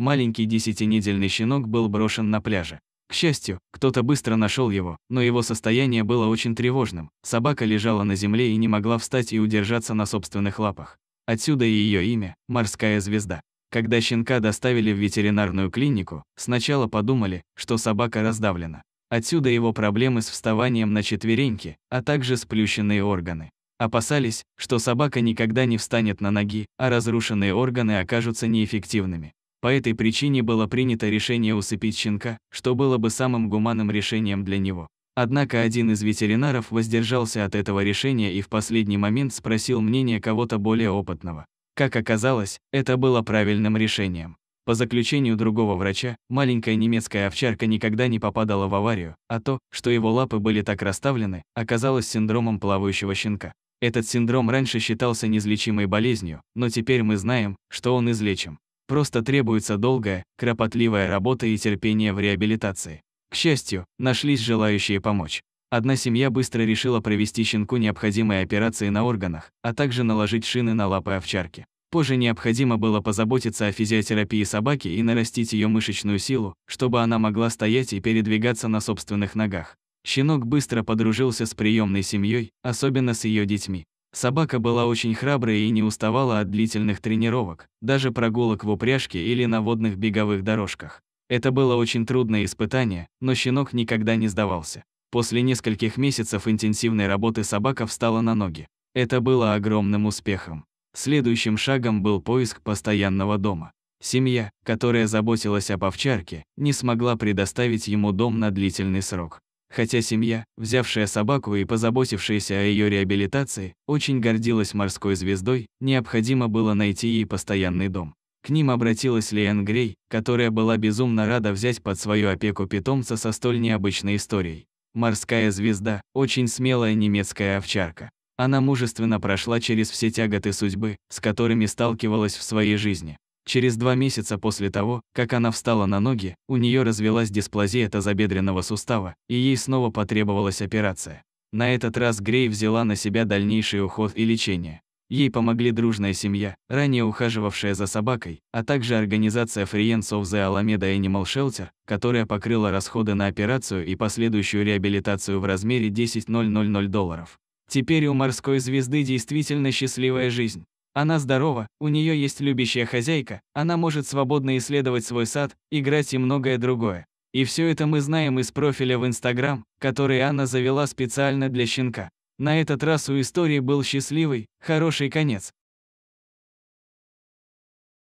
Маленький десятинедельный щенок был брошен на пляже. К счастью, кто-то быстро нашел его, но его состояние было очень тревожным. Собака лежала на земле и не могла встать и удержаться на собственных лапах. Отсюда и ее имя – «Морская звезда». Когда щенка доставили в ветеринарную клинику, сначала подумали, что собака раздавлена. Отсюда его проблемы с вставанием на четвереньки, а также сплющенные органы. Опасались, что собака никогда не встанет на ноги, а разрушенные органы окажутся неэффективными. По этой причине было принято решение усыпить щенка, что было бы самым гуманным решением для него. Однако один из ветеринаров воздержался от этого решения и в последний момент спросил мнение кого-то более опытного. Как оказалось, это было правильным решением. По заключению другого врача, маленькая немецкая овчарка никогда не попадала в аварию, а то, что его лапы были так расставлены, оказалось синдромом плавающего щенка. Этот синдром раньше считался неизлечимой болезнью, но теперь мы знаем, что он излечим. Просто требуется долгая, кропотливая работа и терпение в реабилитации. К счастью, нашлись желающие помочь. Одна семья быстро решила провести щенку необходимые операции на органах, а также наложить шины на лапы овчарки. Позже необходимо было позаботиться о физиотерапии собаки и нарастить ее мышечную силу, чтобы она могла стоять и передвигаться на собственных ногах. Щенок быстро подружился с приемной семьей, особенно с ее детьми. Собака была очень храброй и не уставала от длительных тренировок, даже прогулок в упряжке или на водных беговых дорожках. Это было очень трудное испытание, но щенок никогда не сдавался. После нескольких месяцев интенсивной работы собака встала на ноги. Это было огромным успехом. Следующим шагом был поиск постоянного дома. Семья, которая заботилась об овчарке, не смогла предоставить ему дом на длительный срок. Хотя семья, взявшая собаку и позаботившаяся о ее реабилитации, очень гордилась морской звездой, необходимо было найти ей постоянный дом. К ним обратилась Лиэн Грей, которая была безумно рада взять под свою опеку питомца со столь необычной историей. Морская звезда – очень смелая немецкая овчарка. Она мужественно прошла через все тяготы судьбы, с которыми сталкивалась в своей жизни. Через два месяца после того, как она встала на ноги, у нее развелась дисплазия тазобедренного сустава, и ей снова потребовалась операция. На этот раз Грей взяла на себя дальнейший уход и лечение. Ей помогли дружная семья, ранее ухаживавшая за собакой, а также организация Friends of the Alameda Animal Shelter, которая покрыла расходы на операцию и последующую реабилитацию в размере 10 000 долларов. Теперь у морской звезды действительно счастливая жизнь. Она здорова, у нее есть любящая хозяйка, она может свободно исследовать свой сад, играть и многое другое. И все это мы знаем из профиля в Инстаграм, который Анна завела специально для щенка. На этот раз у истории был счастливый, хороший конец.